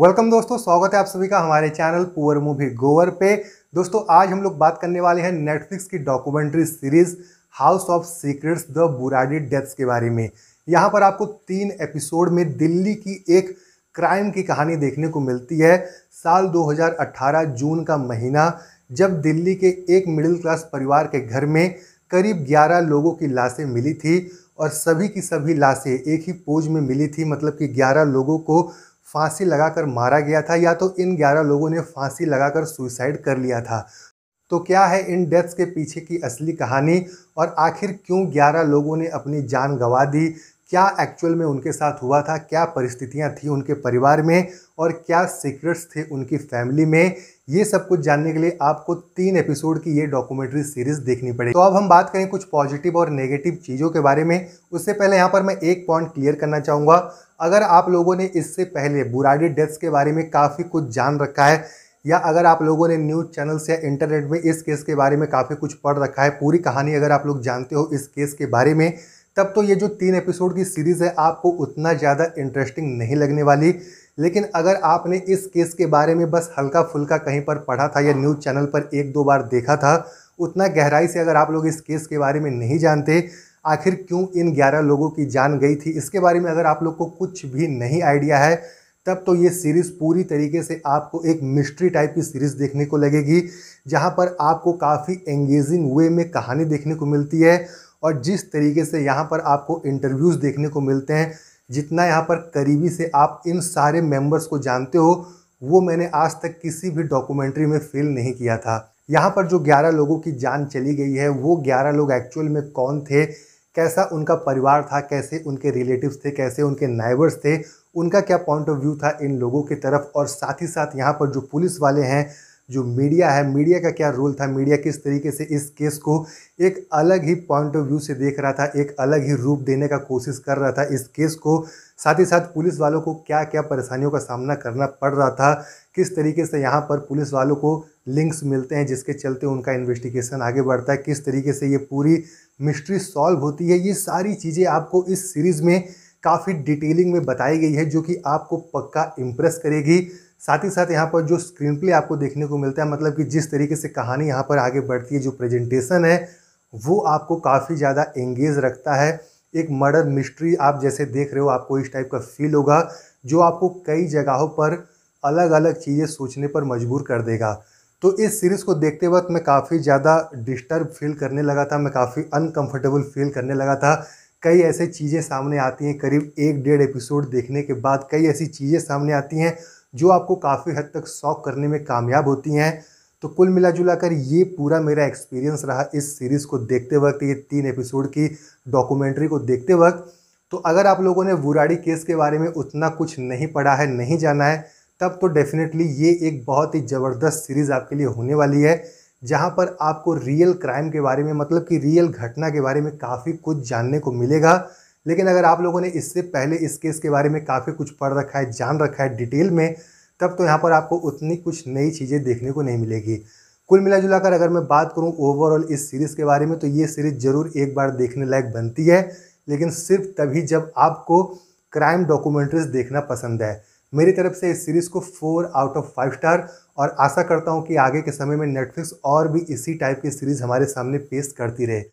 Welcome दोस्तों स्वागत है आप सभी का हमारे चैनल पुअर मूवी गोवर पे दोस्तों आज हम लोग बात करने वाले हैं नेटफ्लिक्स की documentary series house of secrets the Burari deaths के बारे में यहाँ पर आपको तीन एपिसोड में दिल्ली की एक क्राइम की कहानी देखने को मिलती है साल 2018 जून का महीना जब दिल्ली के एक मिडिल क्लास परिवार के घर में करीब 11 लोगों की लाशें मिली थी और सभी की सभी लाशें एक ही पोज में मिली थी मतलब कि 11 लोगों को फांसी लगाकर मारा गया था या तो इन ग्यारह लोगों ने फांसी लगाकर सुसाइड कर लिया था तो क्या है इन डेथ्स के पीछे की असली कहानी और आखिर क्यों ग्यारह लोगों ने अपनी जान गंवा दी क्या एक्चुअल में उनके साथ हुआ था क्या परिस्थितियां थी उनके परिवार में और क्या सीक्रेट्स थे उनकी फैमिली में ये सब कुछ जानने के लिए आपको तीन एपिसोड की ये डॉक्यूमेंट्री सीरीज देखनी पड़ेगी तो अब हम बात करें कुछ पॉजिटिव और नेगेटिव चीज़ों के बारे में उससे पहले यहाँ पर मैं एक पॉइंट क्लियर करना चाहूँगा अगर आप लोगों ने इससे पहले बुराडी डेथ्स के बारे में काफ़ी कुछ जान रखा है या अगर आप लोगों ने न्यूज़ चैनल्स या इंटरनेट में इस केस के बारे में काफ़ी कुछ पढ़ रखा है पूरी कहानी अगर आप लोग जानते हो इस केस के बारे में तब तो ये जो तीन एपिसोड की सीरीज़ है आपको उतना ज़्यादा इंटरेस्टिंग नहीं लगने वाली लेकिन अगर आपने इस केस के बारे में बस हल्का फुल्का कहीं पर पढ़ा था या न्यूज़ हाँ। चैनल पर एक दो बार देखा था उतना गहराई से अगर आप लोग इस केस के बारे में नहीं जानते आखिर क्यों इन 11 लोगों की जान गई थी इसके बारे में अगर आप लोग को कुछ भी नहीं आइडिया है तब तो ये सीरीज़ पूरी तरीके से आपको एक मिस्ट्री टाइप की सीरीज़ देखने को लगेगी जहाँ पर आपको काफ़ी एंगेजिंग वे में कहानी देखने को मिलती है और जिस तरीके से यहाँ पर आपको इंटरव्यूज़ देखने को मिलते हैं जितना यहाँ पर करीबी से आप इन सारे मेंबर्स को जानते हो वो मैंने आज तक किसी भी डॉक्यूमेंट्री में फील नहीं किया था यहाँ पर जो 11 लोगों की जान चली गई है वो 11 लोग एक्चुअल में कौन थे कैसा उनका परिवार था कैसे उनके रिलेटिव्स थे कैसे उनके नाइबर्स थे उनका क्या पॉइंट ऑफ व्यू था इन लोगों की तरफ और साथ ही साथ यहाँ पर जो पुलिस वाले हैं जो मीडिया है मीडिया का क्या रोल था मीडिया किस तरीके से इस केस को एक अलग ही पॉइंट ऑफ व्यू से देख रहा था एक अलग ही रूप देने का कोशिश कर रहा था इस केस को साथ ही साथ पुलिस वालों को क्या क्या परेशानियों का सामना करना पड़ रहा था किस तरीके से यहाँ पर पुलिस वालों को लिंक्स मिलते हैं जिसके चलते उनका इन्वेस्टिगेशन आगे बढ़ता है किस तरीके से ये पूरी मिस्ट्री सॉल्व होती है ये सारी चीज़ें आपको इस सीरीज़ में काफ़ी डिटेलिंग में बताई गई है जो कि आपको पक्का इम्प्रेस करेगी साथ ही साथ यहाँ पर जो स्क्रीन प्ले आपको देखने को मिलता है मतलब कि जिस तरीके से कहानी यहाँ पर आगे बढ़ती है जो प्रेजेंटेशन है वो आपको काफ़ी ज़्यादा एंगेज रखता है एक मर्डर मिस्ट्री आप जैसे देख रहे हो आपको इस टाइप का फील होगा जो आपको कई जगहों पर अलग अलग चीज़ें सोचने पर मजबूर कर देगा तो इस सीरीज़ को देखते वक्त मैं काफ़ी ज़्यादा डिस्टर्ब फील करने लगा था मैं काफ़ी अनकंफर्टेबल फील करने लगा था कई ऐसे चीज़ें सामने आती हैं करीब एक डेढ़ एपिसोड देखने के बाद कई ऐसी चीज़ें सामने आती हैं जो आपको काफ़ी हद तक सॉक करने में कामयाब होती हैं तो कुल मिला जुला कर ये पूरा मेरा एक्सपीरियंस रहा इस सीरीज़ को देखते वक्त ये तीन एपिसोड की डॉक्यूमेंट्री को देखते वक्त तो अगर आप लोगों ने वुराड़ी केस के बारे में उतना कुछ नहीं पढ़ा है नहीं जाना है तब तो डेफिनेटली ये एक बहुत ही ज़बरदस्त सीरीज़ आपके लिए होने वाली है जहाँ पर आपको रियल क्राइम के बारे में मतलब कि रियल घटना के बारे में काफ़ी कुछ जानने को मिलेगा लेकिन अगर आप लोगों ने इससे पहले इस केस के बारे में काफ़ी कुछ पढ़ रखा है जान रखा है डिटेल में तब तो यहाँ पर आपको उतनी कुछ नई चीज़ें देखने को नहीं मिलेगी कुल मिला जुला कर अगर मैं बात करूँ ओवरऑल इस सीरीज़ के बारे में तो ये सीरीज़ ज़रूर एक बार देखने लायक बनती है लेकिन सिर्फ तभी जब आपको क्राइम डॉक्यूमेंट्रीज देखना पसंद है मेरी तरफ से इस सीरीज़ को four out of five star और आशा करता हूँ कि आगे के समय में नेटफ्लिक्स और भी इसी टाइप की सीरीज़ हमारे सामने पेश करती रहे